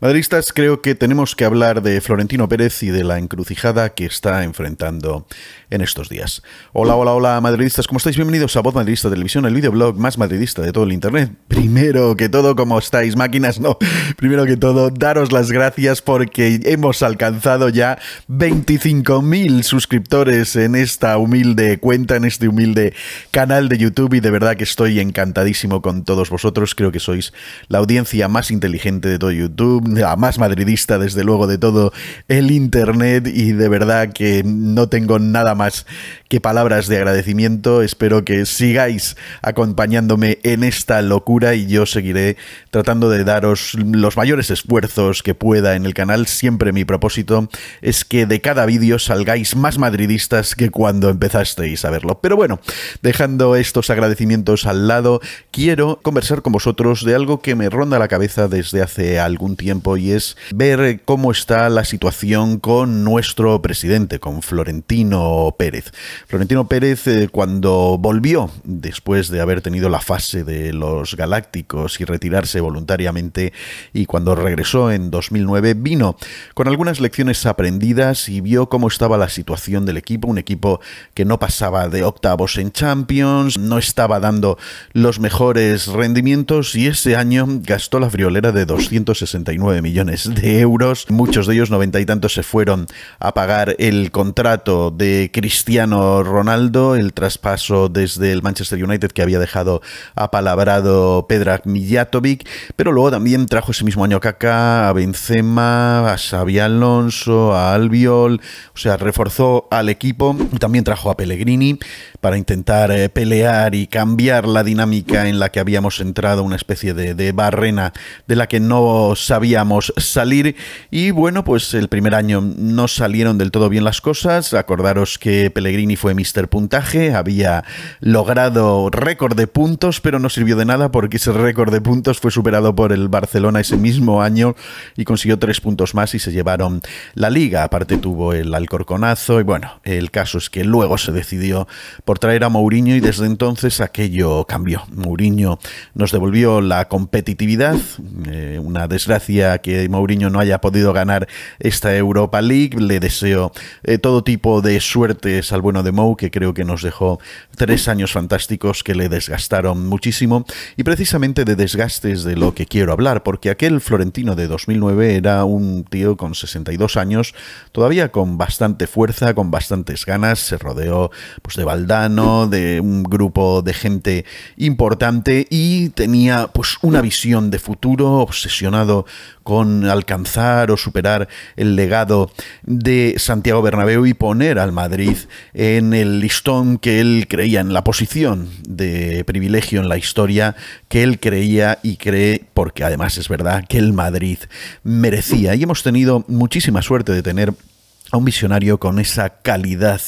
Madridistas, creo que tenemos que hablar de Florentino Pérez y de la encrucijada que está enfrentando en estos días. Hola, hola, hola, madridistas, ¿cómo estáis? Bienvenidos a Voz Madridista Televisión, el videoblog más madridista de todo el Internet. Primero que todo, ¿cómo estáis, máquinas? No, primero que todo, daros las gracias porque hemos alcanzado ya 25.000 suscriptores en esta humilde cuenta, en este humilde canal de YouTube y de verdad que estoy encantadísimo con todos vosotros. Creo que sois la audiencia más inteligente de todo YouTube más madridista, desde luego, de todo el Internet y de verdad que no tengo nada más qué palabras de agradecimiento. Espero que sigáis acompañándome en esta locura y yo seguiré tratando de daros los mayores esfuerzos que pueda en el canal. Siempre mi propósito es que de cada vídeo salgáis más madridistas que cuando empezasteis a verlo. Pero bueno, dejando estos agradecimientos al lado, quiero conversar con vosotros de algo que me ronda la cabeza desde hace algún tiempo y es ver cómo está la situación con nuestro presidente, con Florentino Pérez. Florentino Pérez, eh, cuando volvió, después de haber tenido la fase de los Galácticos y retirarse voluntariamente, y cuando regresó en 2009, vino con algunas lecciones aprendidas y vio cómo estaba la situación del equipo, un equipo que no pasaba de octavos en Champions, no estaba dando los mejores rendimientos y ese año gastó la friolera de 269 millones de euros, muchos de ellos noventa y tantos se fueron a pagar el contrato de Cristiano Ronaldo, el traspaso desde el Manchester United que había dejado apalabrado Pedra Mijatovic, pero luego también trajo ese mismo año a Kaká, a Benzema, a Xavi Alonso, a Albiol, o sea, reforzó al equipo, también trajo a Pellegrini para intentar eh, pelear y cambiar la dinámica en la que habíamos entrado, una especie de, de barrena de la que no sabíamos salir y bueno, pues el primer año no salieron del todo bien las cosas, acordaros que Pellegrini fue Mr. Puntaje, había logrado récord de puntos, pero no sirvió de nada porque ese récord de puntos fue superado por el Barcelona ese mismo año y consiguió tres puntos más y se llevaron la liga. Aparte tuvo el Alcorconazo y bueno, el caso es que luego se decidió por traer a Mourinho y desde entonces aquello cambió. Mourinho nos devolvió la competitividad, eh, una desgracia que Mourinho no haya podido ganar esta Europa League. Le deseo eh, todo tipo de suertes al bueno de de que creo que nos dejó tres años fantásticos que le desgastaron muchísimo, y precisamente de desgastes de lo que quiero hablar, porque aquel florentino de 2009 era un tío con 62 años, todavía con bastante fuerza, con bastantes ganas, se rodeó pues, de Valdano, de un grupo de gente importante y tenía pues, una visión de futuro obsesionado con alcanzar o superar el legado de Santiago Bernabéu y poner al Madrid en el listón que él creía, en la posición de privilegio en la historia que él creía y cree, porque además es verdad, que el Madrid merecía. Y hemos tenido muchísima suerte de tener a un visionario con esa calidad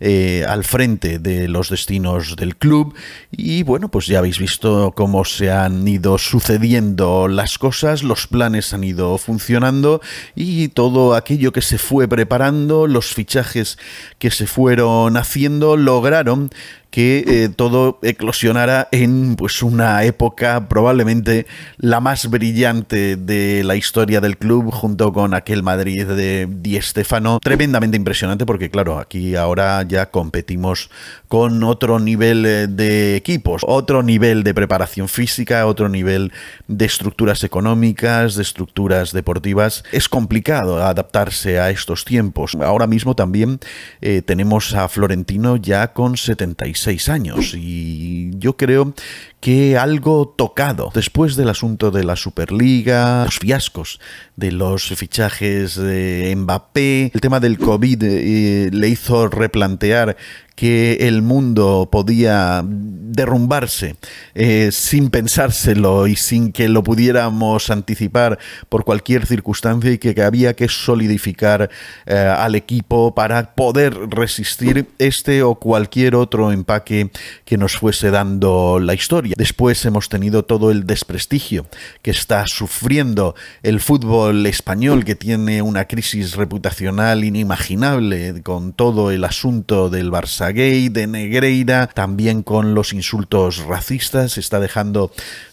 eh, al frente de los destinos del club y bueno pues ya habéis visto cómo se han ido sucediendo las cosas los planes han ido funcionando y todo aquello que se fue preparando los fichajes que se fueron haciendo lograron que eh, todo eclosionara en pues una época probablemente la más brillante de la historia del club junto con aquel Madrid de Di Stefano, tremendamente impresionante porque claro, aquí ahora ya competimos con otro nivel eh, de equipos, otro nivel de preparación física, otro nivel de estructuras económicas, de estructuras deportivas. Es complicado adaptarse a estos tiempos. Ahora mismo también eh, tenemos a Florentino ya con 76 seis años y yo creo que algo tocado después del asunto de la Superliga, los fiascos de los fichajes de Mbappé, el tema del COVID eh, le hizo replantear que el mundo podía derrumbarse eh, sin pensárselo y sin que lo pudiéramos anticipar por cualquier circunstancia y que había que solidificar eh, al equipo para poder resistir este o cualquier otro empaque que nos fuese dando la historia. Después hemos tenido todo el desprestigio que está sufriendo el fútbol español que tiene una crisis reputacional inimaginable con todo el asunto del Barça gay, de Negreira, también con los insultos racistas, está dejando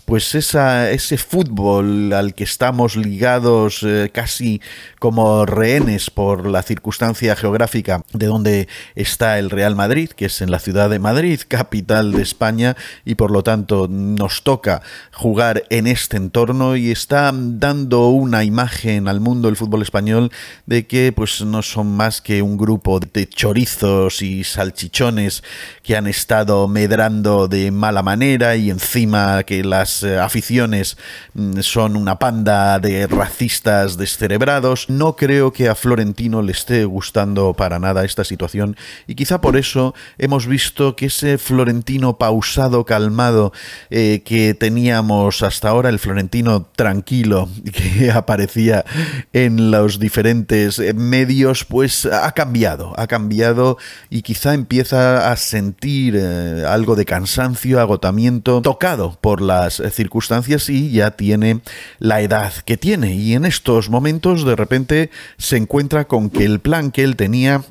pues ese fútbol al que estamos ligados eh, casi como rehenes por la circunstancia geográfica de donde está el Real Madrid, que es en la ciudad de Madrid, capital de España, y por lo tanto nos toca jugar en este entorno y está dando una imagen al mundo del fútbol español de que pues no son más que un grupo de chorizos y salchichones que han estado medrando de mala manera y encima que las eh, aficiones mm, son una panda de racistas descerebrados. No creo que a Florentino le esté gustando para nada esta situación y quizá por eso hemos visto que ese Florentino pausado, calmado eh, que teníamos hasta ahora, el Florentino tranquilo que aparecía en los diferentes eh, medios, pues ha cambiado, ha cambiado y quizá empieza a sentir algo de cansancio, agotamiento, tocado por las circunstancias y ya tiene la edad que tiene. Y en estos momentos de repente se encuentra con que el plan que él tenía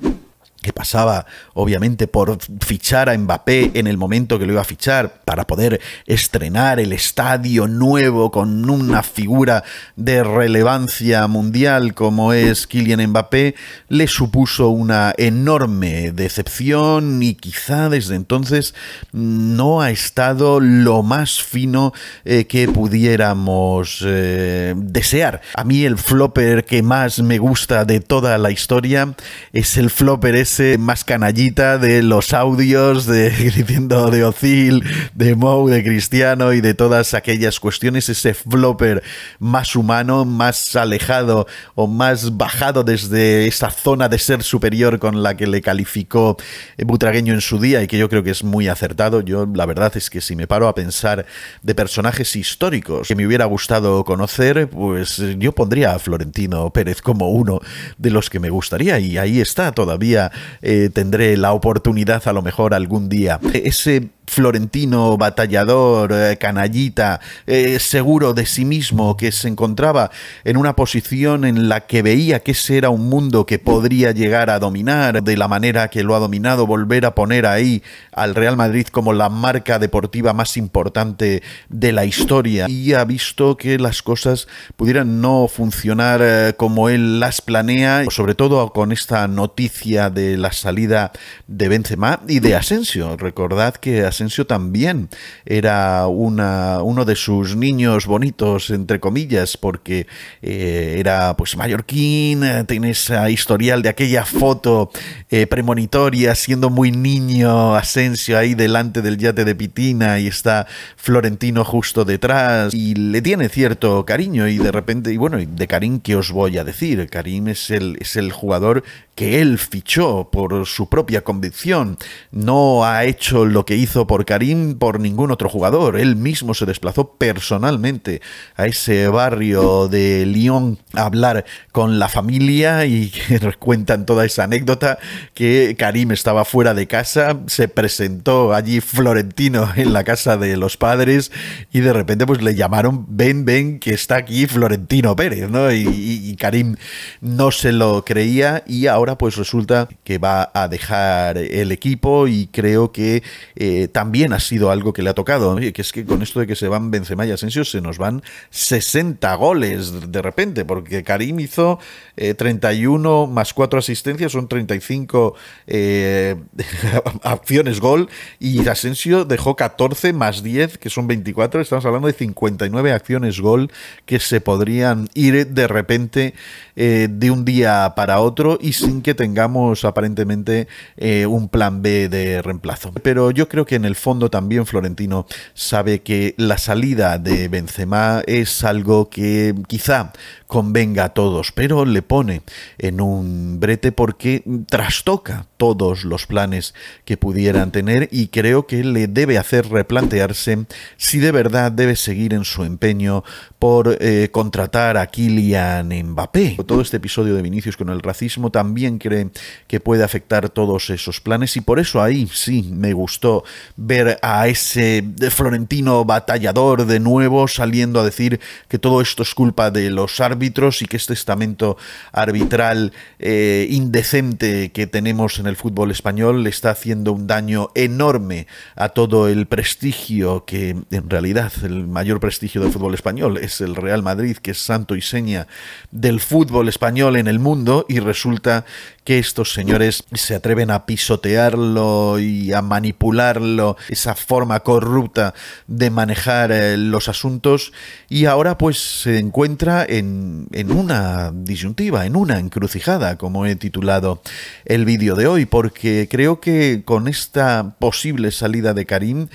que pasaba obviamente por fichar a Mbappé en el momento que lo iba a fichar para poder estrenar el estadio nuevo con una figura de relevancia mundial como es Kylian Mbappé, le supuso una enorme decepción y quizá desde entonces no ha estado lo más fino eh, que pudiéramos eh, desear. A mí el flopper que más me gusta de toda la historia es el flopper ese más canallita de los audios de diciendo de Ocil, de Mou, de Cristiano y de todas aquellas cuestiones, ese flopper más humano, más alejado o más bajado desde esa zona de ser superior con la que le calificó Butragueño en su día y que yo creo que es muy acertado. Yo la verdad es que si me paro a pensar de personajes históricos que me hubiera gustado conocer, pues yo pondría a Florentino Pérez como uno de los que me gustaría y ahí está todavía eh, tendré la oportunidad a lo mejor algún día. Ese florentino, batallador, eh, canallita, eh, seguro de sí mismo, que se encontraba en una posición en la que veía que ese era un mundo que podría llegar a dominar de la manera que lo ha dominado, volver a poner ahí al Real Madrid como la marca deportiva más importante de la historia y ha visto que las cosas pudieran no funcionar eh, como él las planea, sobre todo con esta noticia de la salida de Benzema y de Asensio. Recordad que Asensio también era una, uno de sus niños bonitos, entre comillas, porque eh, era pues mallorquín, eh, tiene esa historial de aquella foto eh, premonitoria, siendo muy niño Asensio ahí delante del yate de Pitina y está Florentino justo detrás y le tiene cierto cariño y de repente, y bueno, de Karim, ¿qué os voy a decir? Karim es el, es el jugador que él fichó por su propia convicción, no ha hecho lo que hizo por Karim, por ningún otro jugador. Él mismo se desplazó personalmente a ese barrio de Lyon a hablar con la familia y nos que cuentan toda esa anécdota que Karim estaba fuera de casa, se presentó allí Florentino en la casa de los padres y de repente pues le llamaron, ven, ven, que está aquí Florentino Pérez, ¿no? Y, Karim no se lo creía y ahora pues resulta que va a dejar el equipo y creo que eh, también ha sido algo que le ha tocado. que es que con esto de que se van Benzema y Asensio se nos van 60 goles de repente, porque Karim hizo 31 eh, más 4 asistencias, son 35 eh, acciones gol, y Asensio dejó 14 más 10, que son 24, estamos hablando de 59 acciones gol que se podrían ir de repente eh, de un día para otro y sin que tengamos aparentemente un plan B de reemplazo. Pero yo creo que en el fondo también Florentino sabe que la salida de Benzema es algo que quizá convenga a todos, pero le pone en un brete porque trastoca todos los planes que pudieran tener y creo que le debe hacer replantearse si de verdad debe seguir en su empeño por eh, contratar a Kylian Mbappé. Todo este episodio de Vinicius con el racismo también cree que puede afectar todos esos planes y por eso ahí sí me gustó ver a ese florentino batallador de nuevo saliendo a decir que todo esto es culpa de los árbitros y que este estamento arbitral eh, indecente que tenemos en el fútbol español le está haciendo un daño enorme a todo el prestigio que en realidad el mayor prestigio del fútbol español es el Real Madrid, que es santo y seña del fútbol español en el mundo, y resulta que estos señores se atreven a pisotearlo y a manipularlo, esa forma corrupta de manejar eh, los asuntos y ahora pues se encuentra en, en una disyuntiva, en una encrucijada, como he titulado el vídeo de hoy, porque creo que con esta posible salida de Karim,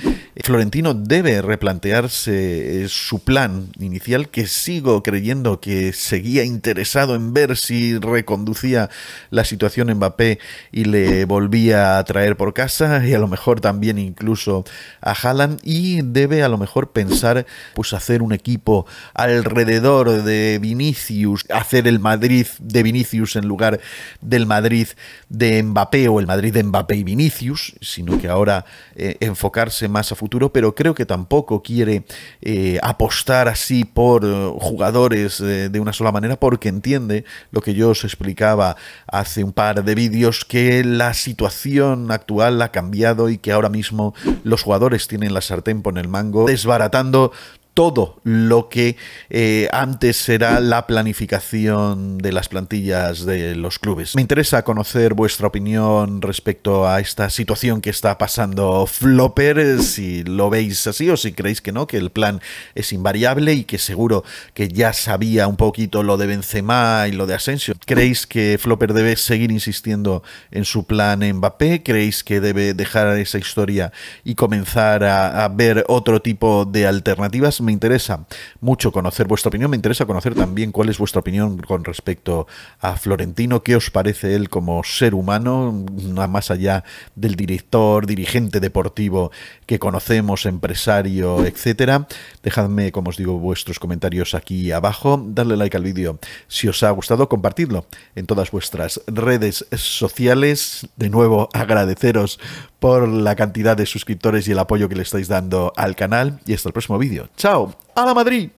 Florentino debe replantearse eh, su plan inicial, que sigo creyendo que seguía interesado en ver si reconducía la situación situación Mbappé y le volvía a traer por casa y a lo mejor también incluso a Haaland y debe a lo mejor pensar pues hacer un equipo alrededor de Vinicius, hacer el Madrid de Vinicius en lugar del Madrid de Mbappé o el Madrid de Mbappé y Vinicius, sino que ahora eh, enfocarse más a futuro, pero creo que tampoco quiere eh, apostar así por eh, jugadores de una sola manera porque entiende lo que yo os explicaba hace un par de vídeos que la situación actual ha cambiado y que ahora mismo los jugadores tienen la sartén por el mango, desbaratando todo lo que eh, antes será la planificación de las plantillas de los clubes. Me interesa conocer vuestra opinión respecto a esta situación que está pasando Flopper, si lo veis así o si creéis que no, que el plan es invariable y que seguro que ya sabía un poquito lo de Benzema y lo de Asensio. ¿Creéis que Flopper debe seguir insistiendo en su plan Mbappé? ¿Creéis que debe dejar esa historia y comenzar a ver otro tipo de alternativas? me interesa mucho conocer vuestra opinión, me interesa conocer también cuál es vuestra opinión con respecto a Florentino, qué os parece él como ser humano, más allá del director, dirigente deportivo que conocemos, empresario, etcétera. Dejadme, como os digo, vuestros comentarios aquí abajo, darle like al vídeo si os ha gustado, compartidlo en todas vuestras redes sociales. De nuevo, agradeceros por la cantidad de suscriptores y el apoyo que le estáis dando al canal. Y hasta el próximo vídeo. ¡Chao! ¡A la Madrid!